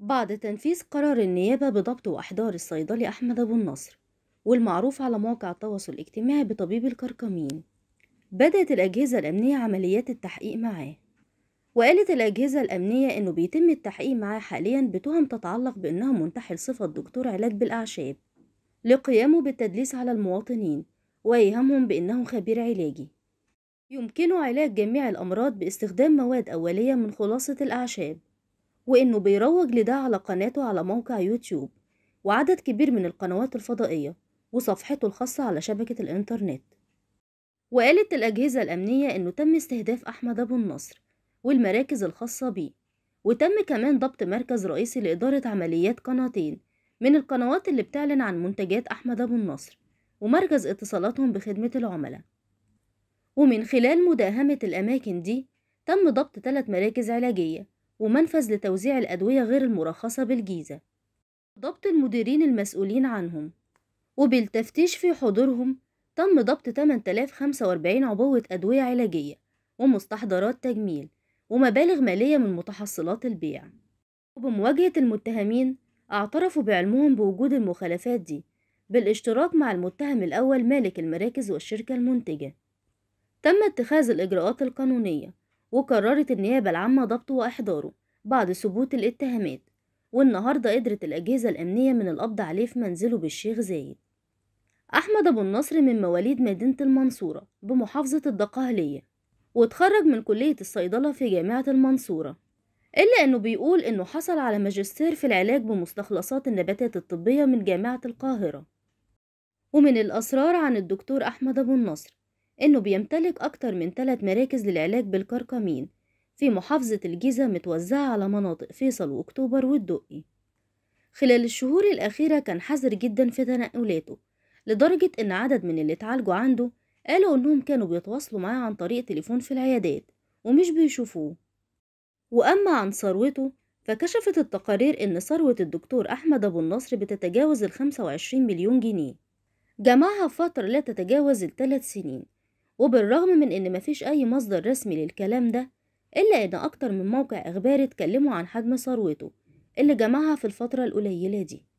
بعد تنفيذ قرار النيابة بضبط وإحضار الصيدلي أحمد أبو النصر والمعروف على مواقع التواصل الاجتماعي بطبيب الكركمين بدأت الأجهزة الأمنية عمليات التحقيق معاه وقالت الأجهزة الأمنية إنه بيتم التحقيق معاه حاليا بتهم تتعلق بإنها منتحل صفة دكتور علاج بالأعشاب لقيامه بالتدليس على المواطنين وإيهامهم بإنه خبير علاجي يمكنه علاج جميع الأمراض باستخدام مواد أولية من خلاصة الأعشاب وإنه بيروج لده على قناته على موقع يوتيوب وعدد كبير من القنوات الفضائية وصفحته الخاصة على شبكة الإنترنت وقالت الأجهزة الأمنية إنه تم استهداف أحمد أبو النصر والمراكز الخاصة بيه وتم كمان ضبط مركز رئيسي لإدارة عمليات قناتين من القنوات اللي بتعلن عن منتجات أحمد أبو النصر ومركز اتصالاتهم بخدمة العملاء ومن خلال مداهمة الأماكن دي تم ضبط ثلاث مراكز علاجية ومنفذ لتوزيع الأدوية غير المرخصة بالجيزة ضبط المديرين المسؤولين عنهم وبالتفتيش في حضورهم تم ضبط 8045 عبوة أدوية علاجية ومستحضرات تجميل ومبالغ مالية من متحصلات البيع وبمواجهة المتهمين اعترفوا بعلمهم بوجود المخالفات دي بالاشتراك مع المتهم الأول مالك المراكز والشركة المنتجة تم اتخاذ الإجراءات القانونية وقررت النيابة العامة ضبطه وإحضاره بعد ثبوت الاتهامات والنهاردة قدرت الأجهزة الأمنية من القبض عليه في منزله بالشيخ زايد أحمد أبو النصر من مواليد مدينة المنصورة بمحافظة الدقهلية واتخرج من كلية الصيدلة في جامعة المنصورة إلا أنه بيقول أنه حصل على ماجستير في العلاج بمستخلصات النباتات الطبية من جامعة القاهرة ومن الأسرار عن الدكتور أحمد أبو النصر إنه بيمتلك أكتر من ثلاث مراكز للعلاج بالكركمين في محافظة الجيزة متوزعة على مناطق فيصل وأكتوبر والدقي خلال الشهور الأخيرة كان حذر جدا في تنقلاته لدرجة إن عدد من اللي اتعالجوا عنده قالوا إنهم كانوا بيتواصلوا معاه عن طريق تليفون في العيادات ومش بيشوفوه وأما عن ثروته فكشفت التقارير إن ثروة الدكتور أحمد أبو النصر بتتجاوز الخمسة وعشرين مليون جنيه جمعها فترة لا تتجاوز الثلاث سنين وبالرغم من إن مفيش أي مصدر رسمي للكلام ده إلا إن أكتر من موقع إخباري اتكلموا عن حجم ثروته اللي جمعها في الفترة القليلة دي